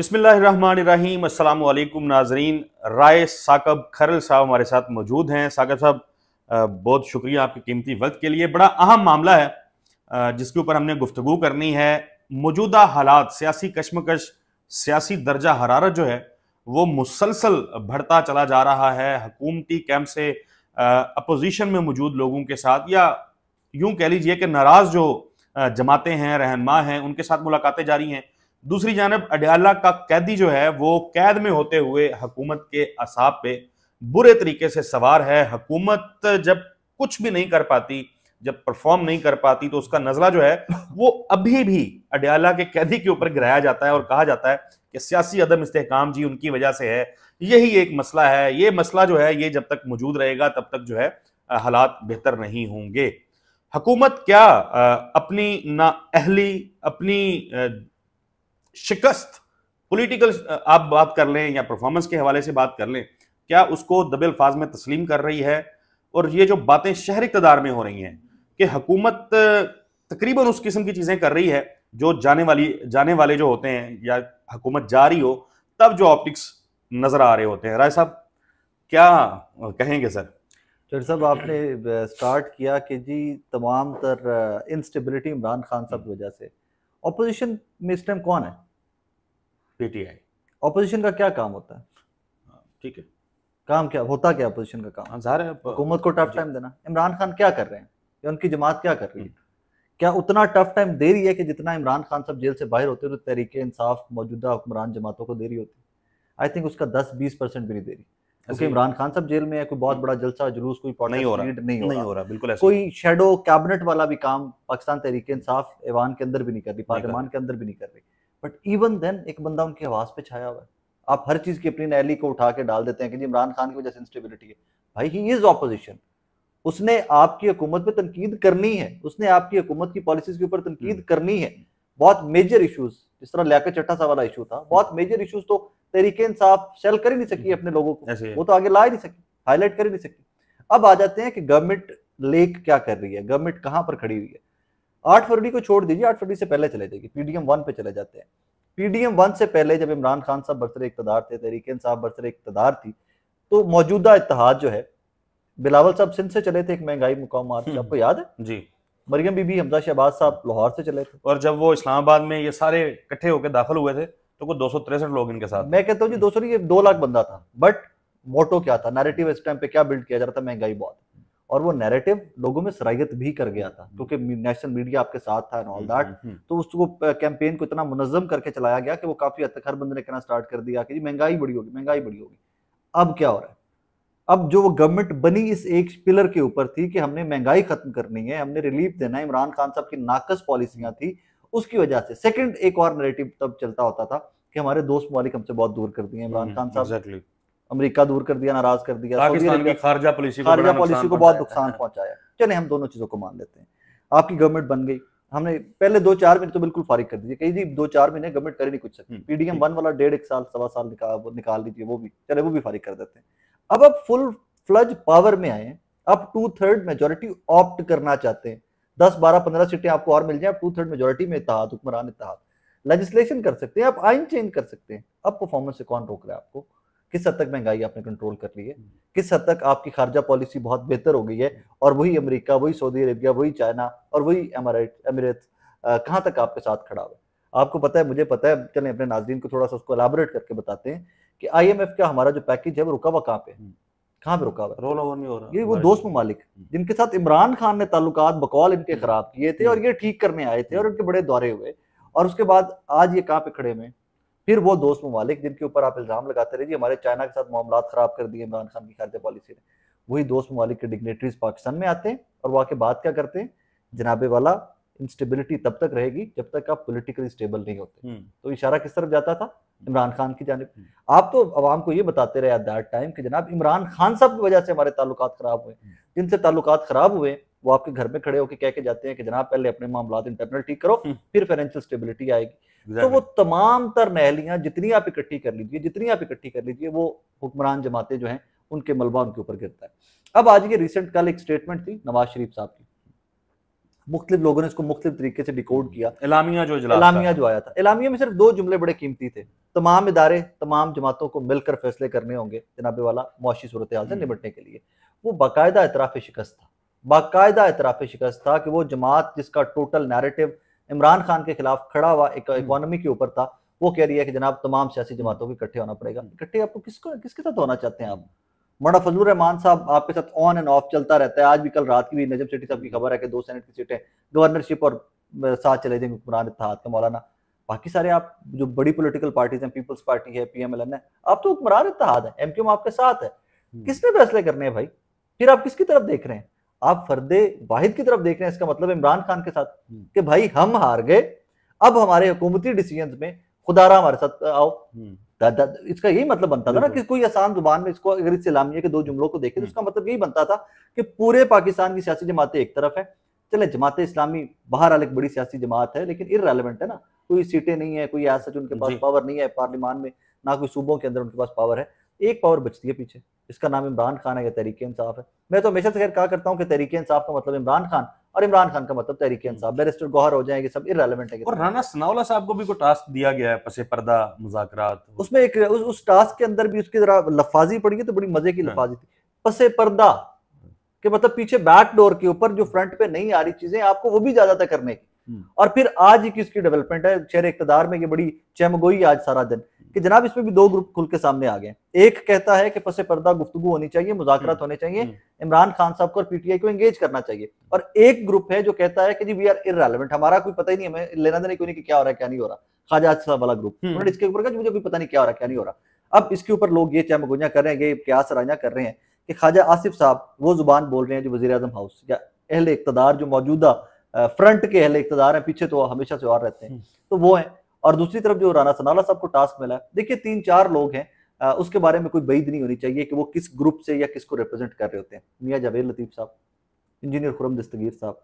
अस्सलाम अल्लाम नाजरीन राय साकब खरल साहब हमारे साथ मौजूद हैं साकब साहब बहुत शुक्रिया आपके कीमती वक्त के लिए बड़ा अहम मामला है जिसके ऊपर हमने गुफ्तु करनी है मौजूदा हालात सियासी कशमकश सियासी दर्जा हरारत जो है वो मुसलसल बढ़ता चला जा रहा है हकूमती कैंप से अपोजिशन में मौजूद लोगों के साथ या यूं कह लीजिए कि नाराज़ जो जमातें हैं रहनमा हैं उनके साथ मुलाकातें जारी हैं दूसरी जानब अडयाला का कैदी जो है वो कैद में होते हुए हकूमत के असाब पे बुरे तरीके से सवार है हकूमत जब कुछ भी नहीं कर पाती जब परफॉर्म नहीं कर पाती तो उसका नजला जो है वो अभी भी अडयाला के कैदी के ऊपर गिराया जाता है और कहा जाता है कि सियासी अदम इस्तेकाम जी उनकी वजह से है यही एक मसला है ये मसला जो है ये जब तक मौजूद रहेगा तब तक जो है हालात बेहतर नहीं होंगे हकूमत क्या अपनी ना अहली अपनी शिकस्त पॉलिटिकल आप बात कर लें या परफॉर्मेंस के हवाले से बात कर लें क्या उसको दबे अल्फाज में तस्लीम कर रही है और ये जो बातें शहर इकतदार में हो रही हैं कि हकूमत तकरीबन उस किस्म की चीज़ें कर रही है जो जाने वाली जाने वाले जो होते हैं या हुकूमत जा रही हो तब जो ऑप्टिक्स नज़र आ रहे होते हैं राय साहब क्या कहेंगे सर डॉक्टर साहब आपने स्टार्ट किया कि जी तमाम तर इंस्टेबिलिटी इमरान खान साहब की वजह से अपोजिशन में इस टाइम कौन है पीटीआई ऑपोजिशन का क्या काम होता है हाँ, ठीक है काम क्या होता क्या अपोजिशन का काम हाँ, जाहिर है हुकूमत को टफ टाइम देना इमरान खान क्या कर रहे हैं या उनकी जमात क्या कर रही है हम्म। क्या उतना टफ टाइम दे रही है कि जितना इमरान खान सब जेल से बाहर होते हैं तो तरीके इंसाफ मौजूदा हुक्मरान जमातों को दे रही होती आई थिंक उसका दस बीस परसेंट भी नहीं दे रही क्योंकि इमरान खान सब जेल में है कोई बहुत हम्म। बड़ा जलसा जुलूस कोई नहीं हो रहा नहीं हो, नहीं हो रहा बिल्कुल कोई शेडो कैबिनेट वाला भी काम पाकिस्तान तरीके इंसाफ ऐवान के अंदर भी नहीं कर रही पार्लियामान के अंदर भी नहीं कर रही बट इवन देन एक बंदा उनकी आवाज पे छाया हुआ है आप हर चीज़ की अपनी रैली को उठा के डाल देते हैं कि जी इमरान खान की वजह से इंस्टेबिलिटी है भाई ही इज़ ऑपोजिशन उसने आपकी हुकूमत पे तनकीद करनी है उसने आपकी हुकूमत की पॉलिसीज के ऊपर तनकीद हम्म। करनी है बहुत मेजर इशूज जिस तरह लियाकत चट्टा सा वाला इशू था बहुत मेजर इशूज तो तरीके इंसाफ सेल कर ही नहीं सकी हम्म। अपने लोगों को वो तो आगे ला ही नहीं सकी हाईलाइट कर ही नहीं सकी अब आ जाते हैं कि गवर्नमेंट लेक क्या कर रही है गवर्नमेंट कहां पर खड़ी हुई है आठ फरवरी को छोड़ दीजिए आठ फरवरी से पहले चले जाएगी पीडीएम वन पे चले जाते हैं पीडीएम वन से पहले जब इमरान खान साहब बरसरे इकतदार थे तहरीक साहब बरसर इकतदार थी तो मौजूदा इतिहाद जो है बिलावल साहब सिंध से चले थे एक महंगाई मुकाम हम्म। आपको याद है जी मरियम बीबी हमजा शहबाज साहब लाहौर से चले थे और जब वो इस्लामाबाद में ये सारे इकट्ठे होकर दाखिल हुए थे तो कुछ दो लोग इनके साथ मैं कहता हूँ जी दो सौ ये दो लाख बंदा था बट मोटो क्या था नैरेटिव इस टाइम पे क्या बिल्ड किया जा रहा था महंगाई बहुत और वो नैरेटिव लोगों में सरायत भी कर गया था हम्म। क्योंकि नेशनल मीडिया आपके साथ था एंड ऑल दैट तो उसको कैंपेन को इतना मुनजम करके चलाया गया कि वो काफी हद तक हर बंदे ने कहना स्टार्ट कर दिया कि जी महंगाई बड़ी होगी महंगाई बड़ी होगी अब क्या हो रहा है अब जो वो गवर्नमेंट बनी इस एक पिलर के ऊपर थी कि हमने महंगाई खत्म करनी है हमने रिलीफ देना है इमरान खान साहब की नाकस पॉलिसियां थी उसकी वजह से सेकंड एक और नैरेटिव तब चलता होता था कि हमारे दोस्त मालिक हमसे बहुत दूर कर दिए इमरान हम्म, खान साहब exactly. अमेरिका दूर कर दिया नाराज कर दिया खारजा पॉलिसी को बहुत नुकसान पहुंचाया चले हम दोनों चीजों को मान लेते हैं आपकी गवर्नमेंट बन गई हमने पहले दो चार महीने तो बिल्कुल फारिग कर दीजिए कहीं जी दो चार महीने गवर्नमेंट कर ही नहीं कुछ सकती पीडीएम वन वाला डेढ़ एक साल सवा साल निकाल निकाल दीजिए वो भी चले वो भी फारिग कर देते हैं अब आप फुल फ्लज पावर में आए अब टू थर्ड मेजोरिटी ऑप्ट करना चाहते हैं दस बारह पंद्रह सीटें आपको और मिल जाए टू थर्ड मेजोरिटी में इतिहाद हुक्मरान इतिहाद लेजिस्लेशन कर सकते हैं आप आइन चेंज कर सकते हैं अब परफॉर्मेंस से कौन रोक रहा है आपको किस हद तक महंगाई आपने कंट्रोल कर ली है हम्म। किस हद तक आपकी खारजा पॉलिसी बहुत बेहतर हो गई है और वही अमेरिका वही सऊदी अरेबिया वही चाइना और वही एमरेट कहाँ तक आपके साथ खड़ा हुआ आपको पता है मुझे पता है चले अपने नाजरीन को थोड़ा सा उसको एलाबोरेट करके बताते हैं कि आईएमएफ का हमारा जो पैकेज है वो रुका हुआ कहाँ पे हम्म। कहाँ पे रुका हुआ रोल ओवर नहीं हो रहा ये वो दोस्त ममालिक हम्म। जिनके साथ इमरान खान ने ताल्लुक बकौल इनके खराब किए थे और ये ठीक करने आए थे और उनके बड़े दौरे हुए और उसके बाद आज ये कहाँ पे खड़े हुए फिर वो दोस्त ममालिक जिनके ऊपर आप इल्ज़ाम लगाते रहिए हमारे चाइना के साथ मामला ख़राब कर दिए इमरान खान की खारजा पॉलिसी ने वही दोस्त ममालिक के डिग्नेटरीज पाकिस्तान में आते हैं और वहाँ के बाद क्या करते हैं जनाबे वाला इंस्टेबिलिटी तब तक रहेगी जब तक आप पोलिटिकली स्टेबल नहीं होते हम्म। तो इशारा किस तरफ जाता था हम्म। इमरान खान की जानब हम्म। आप तो आवाम को ये बताते रहे एट दैट टाइम कि जनाब इमरान खान साहब की वजह से हमारे ताल्लुक ख़राब हुए जिनसे ताल्लुक ख़राब हुए वो आपके घर में खड़े होकर कह के जाते हैं कि जनाब पहले अपने मामला इंटरनल ठीक करो फिर फाइनेंशियल स्टेबिलिटी आएगी तो वो तमाम तर नहलियां जितनी आप इकट्ठी कर लीजिए जितनी आप इकट्ठी कर लीजिए वो हुक्मरान जमातें जो हैं उनके मलबा उनके ऊपर गिरता है अब आज ये रिसेंट कल एक स्टेटमेंट थी नवाज शरीफ साहब की मुख्तु लोगों ने इसको मुख्त तरीके से डिकोड किया इलामिया जो इलामिया जो आया था इलामिया में सिर्फ दो जुमले बड़े कीमती थे तमाम इदारे तमाम जमातों को मिलकर फैसले करने होंगे जनाब वाला मुआशी सूरत हाल से हम्म। निपटने के लिए वो बाकायदा इतराफ़ शिकस्त था बाकायदा इतराफ़ शिकस्त था कि वो जमात जिसका टोटल नैरेटिव इमरान खान के खिलाफ खड़ा हुआ एक इकोनॉमी हम्म। के ऊपर था वो कह रही है कि जनाब तमाम सियासी जमातों को इकट्ठे होना पड़ेगा हम्म। इकट्ठे आपको किसको किसके साथ होना चाहते हैं आप मोड़ा फजलूर रहमान साहब आपके साथ ऑन एंड ऑफ चलता रहता है आज भी कल रात की भी नजम सेठी साहब की खबर है कि दो सेनेट की सीटें गवर्नरशिप और साथ चले जाएंगे हुक्मरान इतिहाद के मौलाना बाकी सारे आप जो बड़ी पोलिटिकल पार्टीज हैं पीपल्स पार्टी है एन है आप तो हुक्मरान इतिहाद है एम आपके साथ है हम्म। किसने फैसले करने हैं भाई फिर आप किसकी तरफ देख रहे हैं आप फर्दे वाहिद की तरफ देख रहे हैं इसका मतलब इमरान खान के साथ हम्म। कि भाई हम हार गए अब हमारे हुकूमती डिसीजन में खुदारा हमारे साथ आओ हम्म। दा, दा, इसका यही मतलब बनता था ना कि कोई आसान जुबान में इसको अगर इस इलामिया के दो जुमलों को देखे तो हम्म। उसका मतलब यही बनता था कि पूरे पाकिस्तान की सियासी जमातें एक तरफ है चले जमात इस्लामी बाहर एक बड़ी सियासी जमात है लेकिन इरेलीवेंट है ना कोई सीटें नहीं है कोई ऐसा उनके पास पावर नहीं है पार्लिमान में ना कोई सूबों के अंदर उनके पास पावर है एक पावर बचती है पीछे इसका नाम इमरान खान है या तहरीक इंसाफ है मैं तो हमेशा से खैर कहा करता हूँ कि तहरीक इंसाफ का मतलब इमरान खान और इमरान खान का मतलब तहरीक इंसाफ बैरिस्टर गौहर हो जाएंगे सब इरेलीवेंट है और राना सनावला साहब को भी कोई टास्क दिया गया है पसे पर्दा मुजाकरात उसमें एक उस, उस टास्क के अंदर भी उसकी जरा लफाजी पड़ी है तो बड़ी मजे की हाँ। लफाजी थी पसे पर्दा के मतलब पीछे बैक डोर के ऊपर जो फ्रंट पे नहीं आ रही चीजें आपको वो भी ज्यादा करने की हम्म। और फिर आज की इसकी डेवलपमेंट है शहर इकतदार में ये बड़ी चमगोई आज सारा दिन कि जनाब इसमें भी दो ग्रुप खुल के सामने आ गए एक कहता है कि पसे पर्दा गुफ्तु होनी चाहिए मुजाकर हम्म। होने चाहिए हम्म। इमरान खान साहब को और पीटीआई को एंगेज करना चाहिए और एक ग्रुप है जो कहता है कि जी वी आर इरेलीवेंट हमारा कोई पता ही नहीं हमें लेना देना क्यों नहीं कि क्या हो रहा है क्या नहीं हो रहा खाजा साहब वाला ग्रुप उन्होंने इसके ऊपर कहा मुझे कोई पता नहीं क्या हो रहा क्या नहीं हो रहा अब इसके ऊपर लोग ये चमगोइयां कर रहे हैं ये क्या सराइया कर रहे हैं कि खाजा आसिफ साहब वो जुबान बोल रहे हैं जो वजी हाउस या अहल इकतदार जो मौजूदा फ्रंट के अहले इकतदार हैं पीछे तो हमेशा से और रहते हैं हम्म। तो वो है और दूसरी तरफ जो राना सनाला साहब को टास्क मिला है देखिए तीन चार लोग हैं उसके बारे में कोई बैद नहीं होनी चाहिए कि वो किस ग्रुप से या किसको रिप्रेजेंट कर रहे होते हैं मियाँ जावेद लतीफ़ साहब इंजीनियर खुरम दस्तगीर साहब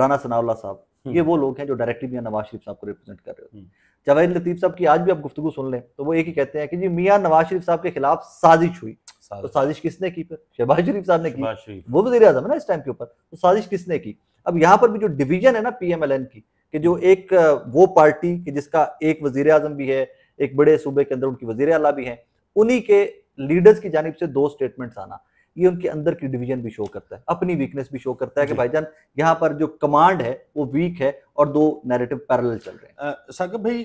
राना सनाउल्ला साहब हम्म। ये वो लोग हैं जो डायरेक्टली मियाँ नवाज शरीफ साहब को रिप्रेजेंट कर रहे होते हैं हम्म। जावेद लतीफ़ साहब की आज भी आप गुफ्तु सुन लें तो वो एक ही कहते हैं कि जी मियाँ नवाज शरीफ साहब के खिलाफ साजिश हुई तो साजिश किसने की फिर शहबाज शरीफ साहब ने की वो वजी अजम है ना इस टाइम के ऊपर तो साजिश किसने की अब यहाँ पर भी जो डिवीजन है ना पीएमएलएन की कि जो हम्म। एक वो पार्टी कि जिसका एक वजीर आजम भी है एक बड़े सूबे के अंदर उनकी वजीर अला भी है उन्हीं के लीडर्स की जानब से दो स्टेटमेंट्स आना ये उनके अंदर की डिवीजन भी शो करता है अपनी वीकनेस भी शो करता है कि भाईजान यहाँ पर जो कमांड है वो वीक है और दो नैरेटिव पैरल चल रहे हैं साकिब भाई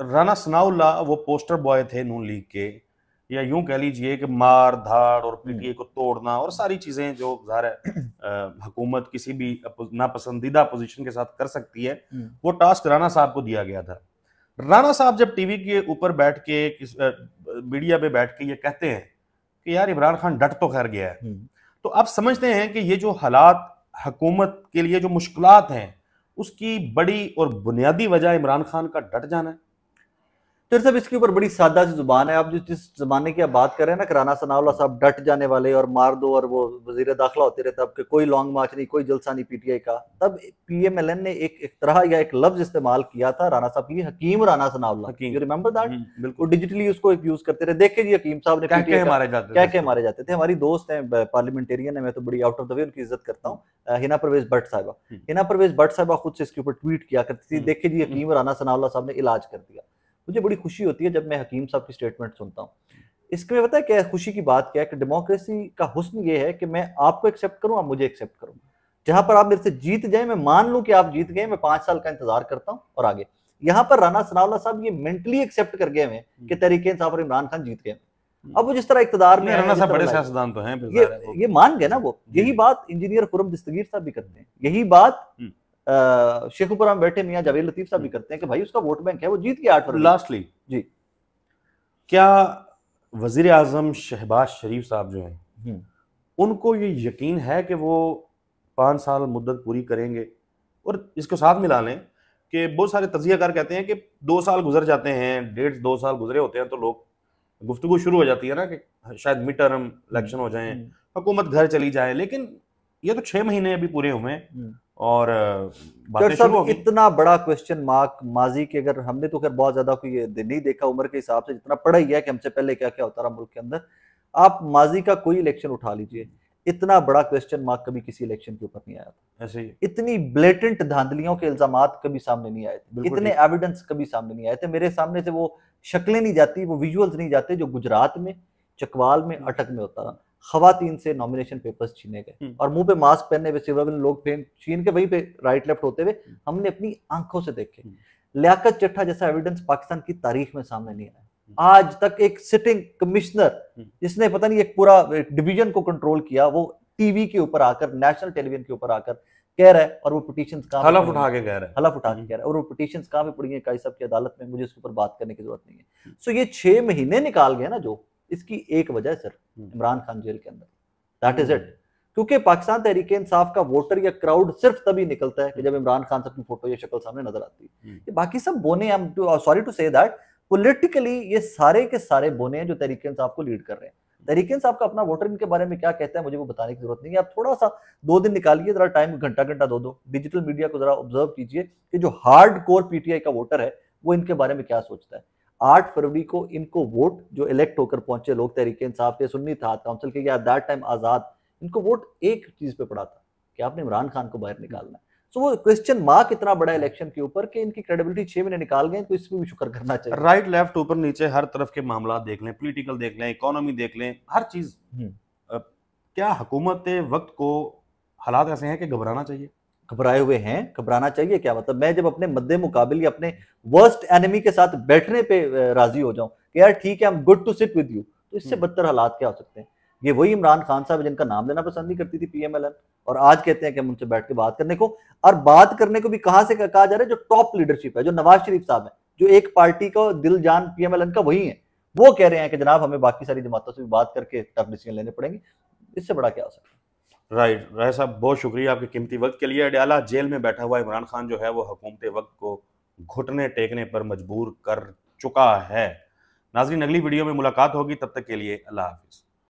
राना सनाउल्ला वो पोस्टर बॉय थे नून लीग के या यूं कह लीजिए कि मार धाड़ और हम्म। पीटीए को तोड़ना और सारी चीजें जो जाहिर है हुकूमत किसी भी नापसंदीदा पोजिशन के साथ कर सकती है हम्म। वो टास्क राणा साहब को दिया गया था राणा साहब जब टीवी के ऊपर बैठ के किस मीडिया पे बैठ के ये कहते हैं कि यार इमरान खान डट तो खैर गया है हम्म। तो आप समझते हैं कि ये जो हालात हुकूमत के लिए जो मुश्किल हैं उसकी बड़ी और बुनियादी वजह इमरान खान का डट जाना है तो सब इसके ऊपर बड़ी सादा सी जुबान है आप जो जिस जमाने की आप बात कर रहे हैं ना कराना सनावला साहब डट जाने वाले और मार दो और वो वजीर दाखिला होते रहे तब के कोई लॉन्ग मार्च नहीं कोई जलसा नहीं पीटीआई का तब पीएमएलएन ने एक एक तरह या एक लफ्ज इस्तेमाल किया था राना साहब की हकीम राना सनावला रिमेंबर दैट बिल्कुल डिजिटली उसको यूज करते रहे देखे जी हकीम साहब ने क्या क्या मारे जाते थे हमारी दोस्त है पार्लियामेंटेरियन है मैं तो बड़ी आउट ऑफ द वे उनकी इज्जत करता हूँ हिना परवेज भट्ट साहबा हम्म। हिना परवेज भट्ट साहबा खुद से इसके ऊपर ट्वीट किया करती थी हम्म। देखे जी हकीम राना सनावला साहब ने इलाज कर दिया मुझे बड़ी खुशी होती है जब मैं हकीम साहब की स्टेटमेंट सुनता हूँ इसके में पता है क्या खुशी की बात क्या है कि डेमोक्रेसी का हुस्न ये है कि मैं आपको एक्सेप्ट करूँ आप मुझे एक्सेप्ट करूँ जहाँ पर आप मेरे से जीत जाए मैं मान लूँ कि आप जीत गए मैं पाँच साल का इंतजार करता हूँ और आगे यहाँ पर राना सनावला साहब ये मेंटली एक्सेप्ट कर गए हैं कि हम्म। तरीके इंसाफ और इमरान खान जीत गए हम्म। अब वो जिस तरह इकतदार में राना साहब बड़े सियासतदान तो हैं ये ये मान गए ना वो यही बात इंजीनियर खुरम दस्तगीर साहब भी करते हैं यही बात हम्म। शेखुपुरा में बैठे मियाँ जावेद लतीफ साहब भी हम्म। करते हैं कि भाई उसका वोट बैंक है वो जीत गया आठ लास्टली जी क्या वजीर आजम शहबाज शरीफ साहब जो हैं हम्म। उनको ये यकीन है कि वो पाँच साल मुद्दत पूरी करेंगे और इसको साथ मिला लें कि बहुत सारे तजिया कार कहते हैं कि दो साल गुजर जाते हैं डेढ़ दो साल गुजरे होते हैं तो लोग गुफ्तु शुरू हो जाती है ना कि शायद मिड टर्म इलेक्शन हो जाए हम्म। हुकूमत घर चली जाए लेकिन ये तो छह महीने अभी पूरे हुए हम्म। और सर इतना बड़ा क्वेश्चन मार्क माजी के अगर हमने तो खैर बहुत ज्यादा कोई नहीं देखा उम्र के हिसाब से जितना पढ़ा ही है कि हमसे पहले क्या क्या होता रहा मुल्क के अंदर आप माजी का कोई इलेक्शन उठा लीजिए इतना बड़ा क्वेश्चन मार्क कभी किसी इलेक्शन के ऊपर नहीं आया था ऐसे ही इतनी ब्लेटेंट धांधलियों के इल्जाम कभी सामने नहीं आए थे इतने एविडेंस कभी सामने नहीं आए थे मेरे सामने से वो शक्लें नहीं जाती वो विजुअल्स नहीं जाते जो गुजरात में चकवाल में हम्म। अटक में होता रहा खातन से नॉमिनेशन पेपर्स छीने गए हम्म। और मुंह पे मास्क पहने हुए सिवरबिन लोग छीन के वहीं पे राइट लेफ्ट होते हुए हम्म। हमने अपनी आंखों से देखे हम्म। लियाकत चट्ठा जैसा एविडेंस पाकिस्तान की तारीख में सामने नहीं आया आज तक एक सिटिंग कमिश्नर जिसने पता नहीं एक पूरा डिवीजन को कंट्रोल किया वो टीवी के ऊपर आकर नेशनल टेलीविजन के ऊपर आकर कह रहा है और वो पिटीशन कहाँ हलफ उठा के कह रहा है हलफ उठा के कह रहा है और वो पिटीशन कहाँ पे पड़ी है काई साहब की अदालत में मुझे उसके ऊपर बात करने की जरूरत नहीं है सो ये छह महीने निकाल गए ना जो इसकी एक वजह है सर हम्म। इमरान खान जेल के अंदर दैट इज इट क्योंकि पाकिस्तान तहरीक इंसाफ का वोटर या क्राउड सिर्फ तभी निकलता है कि हम्म। जब इमरान खान से अपनी फोटो या शक्ल सामने नजर आती है हम्म। ये बाकी सब बोने sorry to say that politically ये सारे के सारे बोने हैं जो तहरीक इंसाफ को लीड कर रहे हैं तरीके इंसाफ का अपना वोटर इनके बारे में क्या कहता है मुझे वो बताने की जरूरत नहीं है आप थोड़ा सा दो दिन निकालिए जरा टाइम घंटा घंटा दो दो डिजिटल मीडिया को जरा ऑब्जर्व कीजिए कि जो हार्ड कोर पीटीआई का वोटर है वो इनके बारे में क्या सोचता है आठ फरवरी को इनको वोट जो इलेक्ट होकर पहुंचे लोग तरीके इंसाफ के सुन्नी था काउंसिल के या दैट टाइम आज़ाद इनको वोट एक चीज़ पे पड़ा था कि आपने इमरान खान को बाहर निकालना है तो वो क्वेश्चन मार्क इतना बड़ा इलेक्शन के ऊपर कि इनकी क्रेडिबिलिटी छह महीने निकाल गए तो इसमें भी शुक्र करना चाहिए राइट लेफ्ट ऊपर नीचे हर तरफ के मामला देख लें पोलिटिकल देख लें इकोनॉमी देख लें हर चीज हम्म। क्या हुकूमत वक्त को हालात ऐसे हैं कि घबराना चाहिए घबराए हुए हैं घबराना चाहिए क्या मतलब मैं जब अपने मद्दे मुकाबले या अपने वर्स्ट एनिमी के साथ बैठने पे राजी हो जाऊं कि यार ठीक है good to sit with you तो इससे हम्म। बदतर हालात क्या हो सकते हैं ये वही इमरान खान साहब जिनका नाम लेना पसंद नहीं करती थी पीएमएलएन और आज कहते हैं कि हम उनसे बैठ के बात करने को और बात करने को भी कहा से कहा जा रहा है जो टॉप लीडरशिप है जो नवाज शरीफ साहब है जो एक पार्टी का दिल जान पीएमएलएन का वही है वो कह रहे हैं कि जनाब हमें बाकी सारी जमातों से भी बात करके टफ डिसीजन लेने पड़ेंगे इससे बड़ा क्या हो सकता है राइट राय साहब बहुत शुक्रिया आपके कीमती वक्त के लिए अडयाला जेल में बैठा हुआ इमरान खान जो है वो हुकूमत वक्त को घुटने टेकने पर मजबूर कर चुका है नाजरीन अगली वीडियो में मुलाकात होगी तब तक के लिए अल्लाह हाफिज़